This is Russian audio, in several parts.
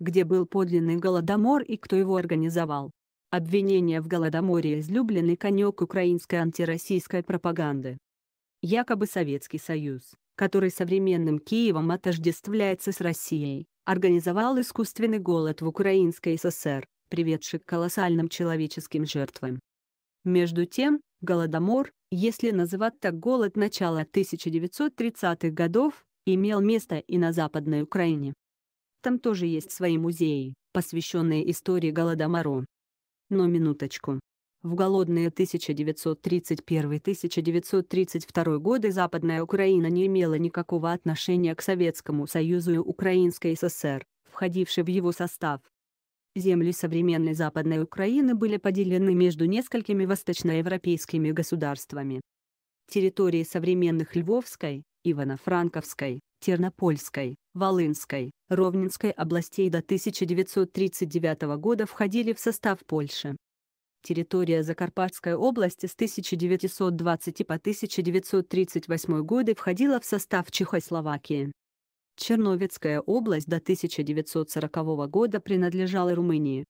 где был подлинный голодомор и кто его организовал. Обвинение в голодоморе – излюбленный конек украинской антироссийской пропаганды. Якобы Советский Союз, который современным Киевом отождествляется с Россией, организовал искусственный голод в Украинской ССР, приведший к колоссальным человеческим жертвам. Между тем, голодомор, если называть так голод начала 1930-х годов, имел место и на Западной Украине коммунистам тоже есть свои музеи, посвященные истории Голодомору. Но минуточку. В голодные 1931-1932 годы Западная Украина не имела никакого отношения к Советскому Союзу и Украинской ССР, входившей в его состав. Земли современной Западной Украины были поделены между несколькими восточноевропейскими государствами. Территории современных Львовской, Ивано-Франковской, Тернопольской, Волынской, Ровненской областей до 1939 года входили в состав Польши. Территория Закарпатской области с 1920 по 1938 годы входила в состав Чехословакии. Черновецкая область до 1940 года принадлежала Румынии,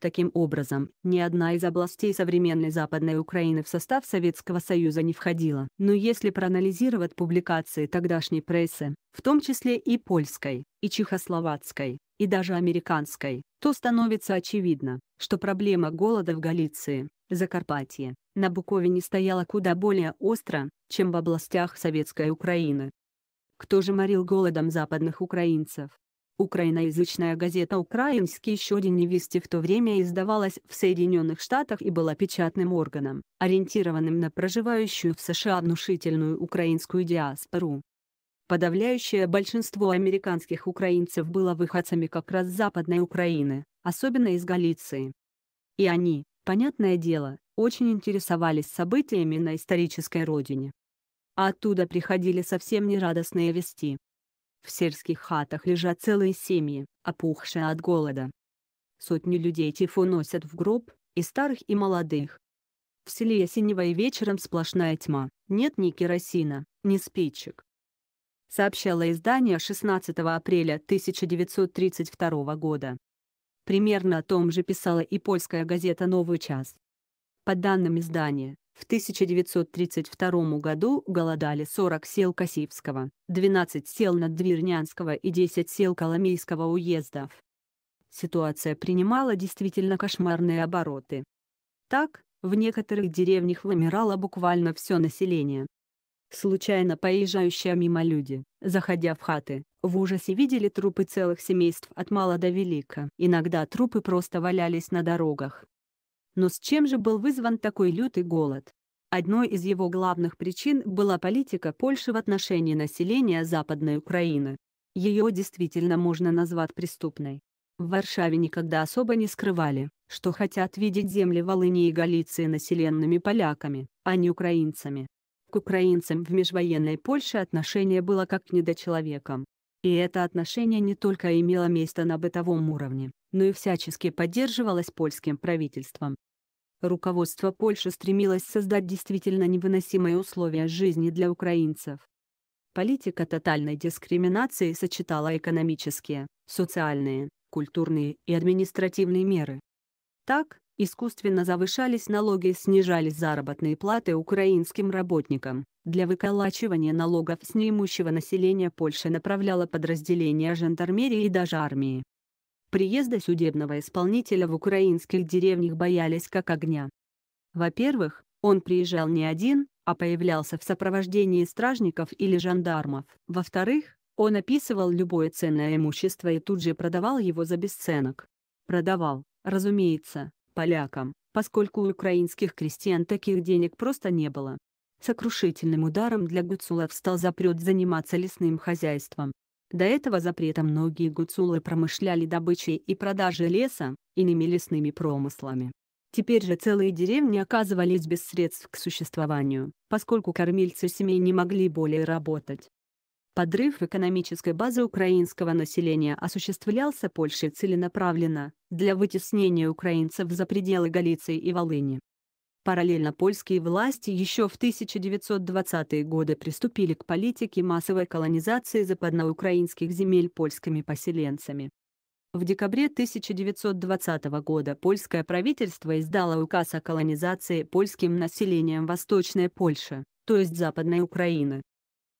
Таким образом, ни одна из областей современной Западной Украины в состав Советского Союза не входила. Но если проанализировать публикации тогдашней прессы, в том числе и польской, и чехословацкой, и даже американской, то становится очевидно, что проблема голода в Галиции, Закарпатье, на Буковине стояла куда более остро, чем в областях Советской Украины. Кто же морил голодом западных украинцев? Украиноязычная газета «Украинский щодень невести» в то время издавалась в Соединенных Штатах и была печатным органом, ориентированным на проживающую в США внушительную украинскую диаспору. Подавляющее большинство американских украинцев было выходцами как раз Западной Украины, особенно из Галиции. И они, понятное дело, очень интересовались событиями на исторической родине. А оттуда приходили совсем нерадостные вести. В сельских хатах лежат целые семьи, опухшие от голода. Сотни людей тифу носят в гроб, и старых и молодых. В селе Ясенево и вечером сплошная тьма, нет ни керосина, ни спичек. Сообщало издание 16 апреля 1932 года. Примерно о том же писала и польская газета «Новый час». По данным издания, в 1932 году голодали 40 сел Касивского, 12 сел Наддвирнянского и 10 сел Коломейского уездов. Ситуация принимала действительно кошмарные обороты. Так, в некоторых деревнях вымирало буквально все население. Случайно поезжающие мимо люди, заходя в хаты, в ужасе видели трупы целых семейств от мала до велика. Иногда трупы просто валялись на дорогах, но с чем же был вызван такой лютый голод? Одной из его главных причин была политика Польши в отношении населения Западной Украины. Ее действительно можно назвать преступной. В Варшаве никогда особо не скрывали, что хотят видеть земли Волыни и Галиции населенными поляками, а не украинцами. К украинцам в межвоенной Польше отношение было как к недочеловекам. И это отношение не только имело место на бытовом уровне, но и всячески поддерживалось польским правительством руководство Польши стремилось создать действительно невыносимые условия жизни для украинцев. Политика тотальной дискриминации сочетала экономические, социальные, культурные и административные меры. Так, искусственно завышались налоги и снижались заработные платы украинским работникам. Для выколачивания налогов с неимущего населения Польша направляла подразделения жандармерии и даже армии. Приезда судебного исполнителя в украинских деревнях боялись как огня. Во-первых, он приезжал не один, а появлялся в сопровождении стражников или жандармов. Во-вторых, он описывал любое ценное имущество и тут же продавал его за бесценок. Продавал, разумеется, полякам, поскольку у украинских крестьян таких денег просто не было. Сокрушительным ударом для Гуцулов стал запрет заниматься лесным хозяйством. До этого запрета многие гуцулы промышляли добычей и продажей леса, иными лесными промыслами. Теперь же целые деревни оказывались без средств к существованию, поскольку кормильцы семей не могли более работать. Подрыв экономической базы украинского населения осуществлялся Польшей целенаправленно, для вытеснения украинцев за пределы Галиции и Волыни. Параллельно польские власти еще в 1920-е годы приступили к политике массовой колонизации западноукраинских земель польскими поселенцами. В декабре 1920 года польское правительство издало указ о колонизации польским населением Восточной Польши, то есть Западной Украины.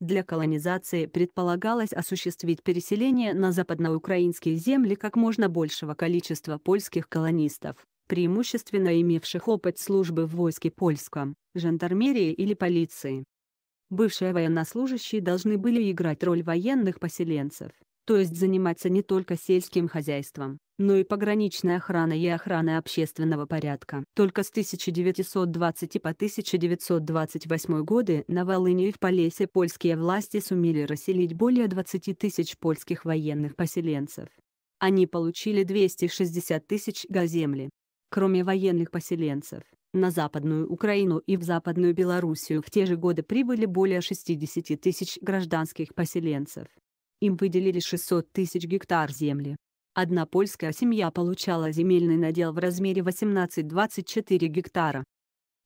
Для колонизации предполагалось осуществить переселение на западноукраинские земли как можно большего количества польских колонистов преимущественно имевших опыт службы в войске польском, жандармерии или полиции. Бывшие военнослужащие должны были играть роль военных поселенцев, то есть заниматься не только сельским хозяйством, но и пограничной охраной и охраной общественного порядка. Только с 1920 по 1928 годы на Волыни и в Полесе польские власти сумели расселить более 20 тысяч польских военных поселенцев. Они получили 260 тысяч газемли, кроме военных поселенцев, на Западную Украину и в Западную Белоруссию в те же годы прибыли более 60 тысяч гражданских поселенцев. Им выделили 600 тысяч гектар земли. Одна польская семья получала земельный надел в размере 18-24 гектара.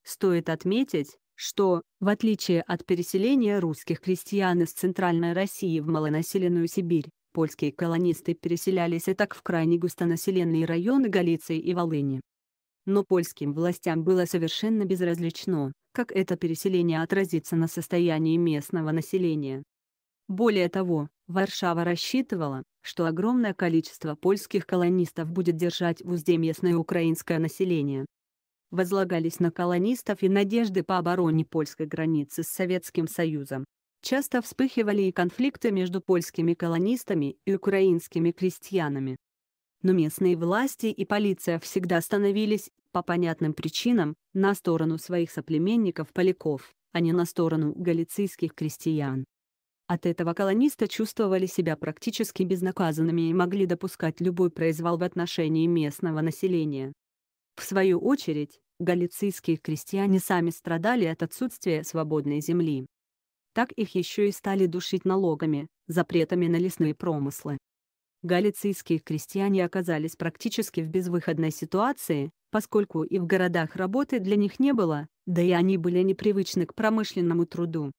Стоит отметить, что, в отличие от переселения русских крестьян из Центральной России в малонаселенную Сибирь, польские колонисты переселялись и так в крайне густонаселенные районы Галиции и Волыни но польским властям было совершенно безразлично, как это переселение отразится на состоянии местного населения. Более того, Варшава рассчитывала, что огромное количество польских колонистов будет держать в узде местное украинское население. Возлагались на колонистов и надежды по обороне польской границы с Советским Союзом. Часто вспыхивали и конфликты между польскими колонистами и украинскими крестьянами но местные власти и полиция всегда становились, по понятным причинам, на сторону своих соплеменников-поляков, а не на сторону галицийских крестьян. От этого колонисты чувствовали себя практически безнаказанными и могли допускать любой произвол в отношении местного населения. В свою очередь, галицийские крестьяне сами страдали от отсутствия свободной земли. Так их еще и стали душить налогами, запретами на лесные промыслы, галицийские крестьяне оказались практически в безвыходной ситуации, поскольку и в городах работы для них не было, да и они были непривычны к промышленному труду.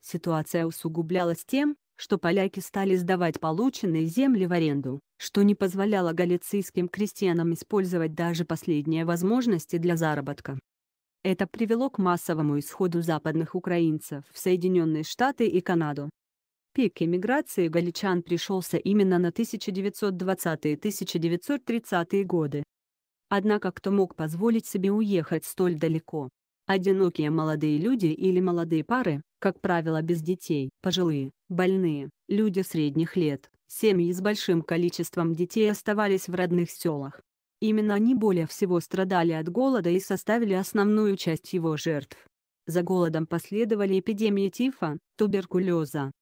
Ситуация усугублялась тем, что поляки стали сдавать полученные земли в аренду, что не позволяло галицийским крестьянам использовать даже последние возможности для заработка. Это привело к массовому исходу западных украинцев в Соединенные Штаты и Канаду. Пик эмиграции галичан пришелся именно на 1920-1930-е годы. Однако кто мог позволить себе уехать столь далеко? Одинокие молодые люди или молодые пары, как правило без детей, пожилые, больные, люди средних лет, семьи с большим количеством детей оставались в родных селах. Именно они более всего страдали от голода и составили основную часть его жертв. За голодом последовали эпидемии тифа, туберкулеза,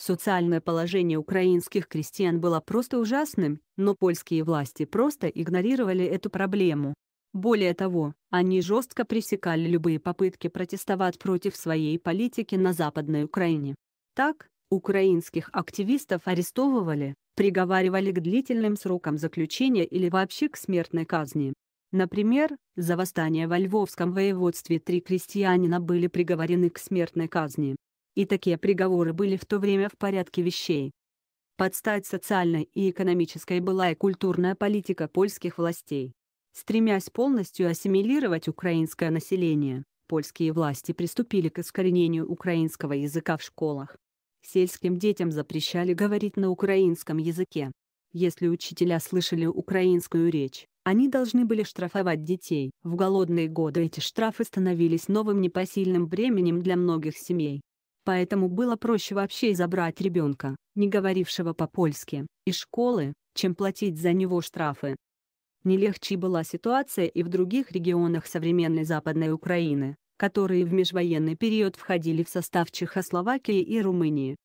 Социальное положение украинских крестьян было просто ужасным, но польские власти просто игнорировали эту проблему. Более того, они жестко пресекали любые попытки протестовать против своей политики на Западной Украине. Так, украинских активистов арестовывали, приговаривали к длительным срокам заключения или вообще к смертной казни. Например, за восстание во Львовском воеводстве три крестьянина были приговорены к смертной казни и такие приговоры были в то время в порядке вещей. Под стать социальной и экономической была и культурная политика польских властей. Стремясь полностью ассимилировать украинское население, польские власти приступили к искоренению украинского языка в школах. Сельским детям запрещали говорить на украинском языке. Если учителя слышали украинскую речь, они должны были штрафовать детей. В голодные годы эти штрафы становились новым непосильным бременем для многих семей поэтому было проще вообще забрать ребенка, не говорившего по-польски, из школы, чем платить за него штрафы. Не легче была ситуация и в других регионах современной Западной Украины, которые в межвоенный период входили в состав Чехословакии и Румынии.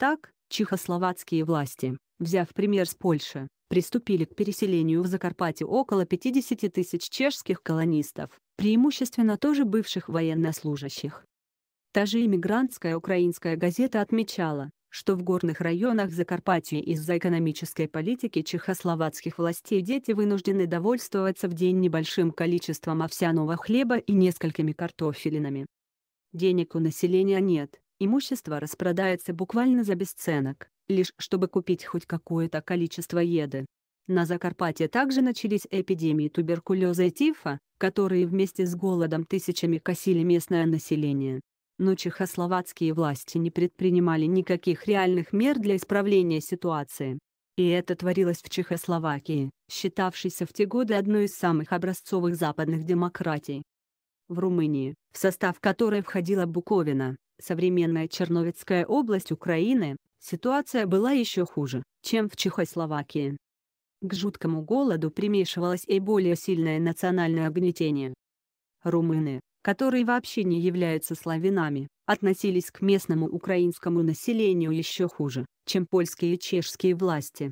Так, чехословацкие власти, взяв пример с Польши, приступили к переселению в Закарпатье около 50 тысяч чешских колонистов, преимущественно тоже бывших военнослужащих. Та же иммигрантская украинская газета отмечала, что в горных районах Закарпатья из-за экономической политики чехословацких властей дети вынуждены довольствоваться в день небольшим количеством овсяного хлеба и несколькими картофелинами. Денег у населения нет, имущество распродается буквально за бесценок, лишь чтобы купить хоть какое-то количество еды. На Закарпатье также начались эпидемии туберкулеза и тифа, которые вместе с голодом тысячами косили местное население но чехословацкие власти не предпринимали никаких реальных мер для исправления ситуации. И это творилось в Чехословакии, считавшейся в те годы одной из самых образцовых западных демократий. В Румынии, в состав которой входила Буковина, современная Черновицкая область Украины, ситуация была еще хуже, чем в Чехословакии. К жуткому голоду примешивалось и более сильное национальное огнетение. Румыны, которые вообще не являются славянами, относились к местному украинскому населению еще хуже, чем польские и чешские власти.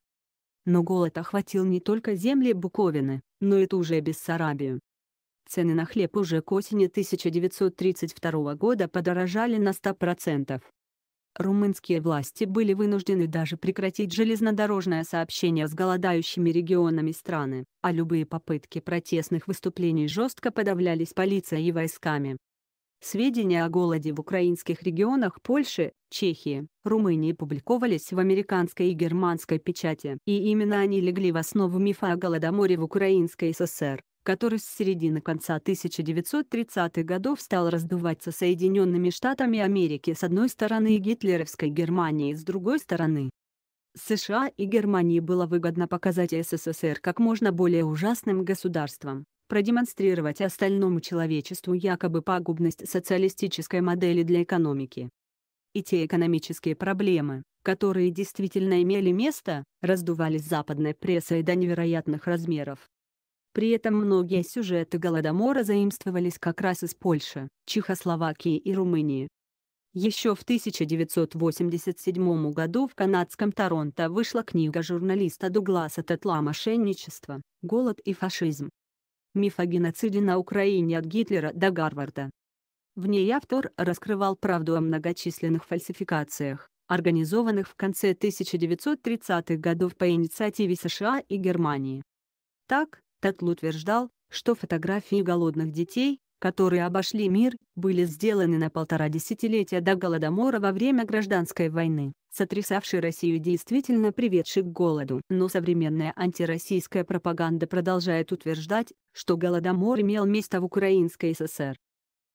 Но голод охватил не только земли Буковины, но и ту же Бессарабию. Цены на хлеб уже к осени 1932 года подорожали на 100%. Румынские власти были вынуждены даже прекратить железнодорожное сообщение с голодающими регионами страны, а любые попытки протестных выступлений жестко подавлялись полицией и войсками. Сведения о голоде в украинских регионах Польши, Чехии, Румынии публиковались в американской и германской печати, и именно они легли в основу мифа о Голодоморе в Украинской ССР который с середины конца 1930-х годов стал раздуваться Соединенными Штатами Америки с одной стороны и гитлеровской Германией с другой стороны. США и Германии было выгодно показать СССР как можно более ужасным государством, продемонстрировать остальному человечеству якобы пагубность социалистической модели для экономики. И те экономические проблемы, которые действительно имели место, раздувались западной прессой до невероятных размеров. При этом многие сюжеты Голодомора заимствовались как раз из Польши, Чехословакии и Румынии. Еще в 1987 году в канадском Торонто вышла книга журналиста Дугласа Тетла «Мошенничество, голод и фашизм. Миф о геноциде на Украине от Гитлера до Гарварда». В ней автор раскрывал правду о многочисленных фальсификациях, организованных в конце 1930-х годов по инициативе США и Германии. Так, Тетл утверждал, что фотографии голодных детей, которые обошли мир, были сделаны на полтора десятилетия до Голодомора во время Гражданской войны, сотрясавшей Россию действительно приведшей к голоду. Но современная антироссийская пропаганда продолжает утверждать, что Голодомор имел место в Украинской ССР.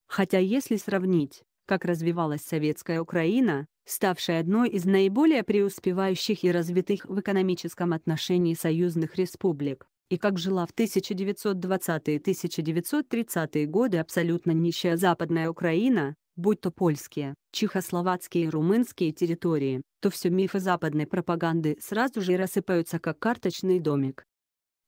Хотя если сравнить, как развивалась советская Украина, ставшая одной из наиболее преуспевающих и развитых в экономическом отношении союзных республик, и как жила в 1920-1930-е годы абсолютно нищая Западная Украина, будь то польские, чехословацкие и румынские территории, то все мифы западной пропаганды сразу же рассыпаются как карточный домик.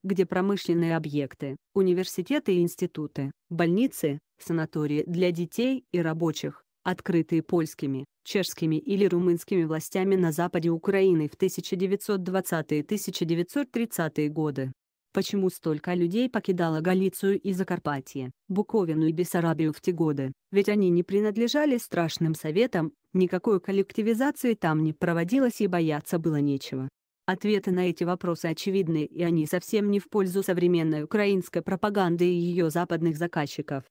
Где промышленные объекты, университеты и институты, больницы, санатории для детей и рабочих, открытые польскими, чешскими или румынскими властями на западе Украины в 1920-1930-е годы, почему столько людей покидало Галицию и Закарпатье, Буковину и Бессарабию в те годы, ведь они не принадлежали страшным советам, никакой коллективизации там не проводилось и бояться было нечего. Ответы на эти вопросы очевидны и они совсем не в пользу современной украинской пропаганды и ее западных заказчиков.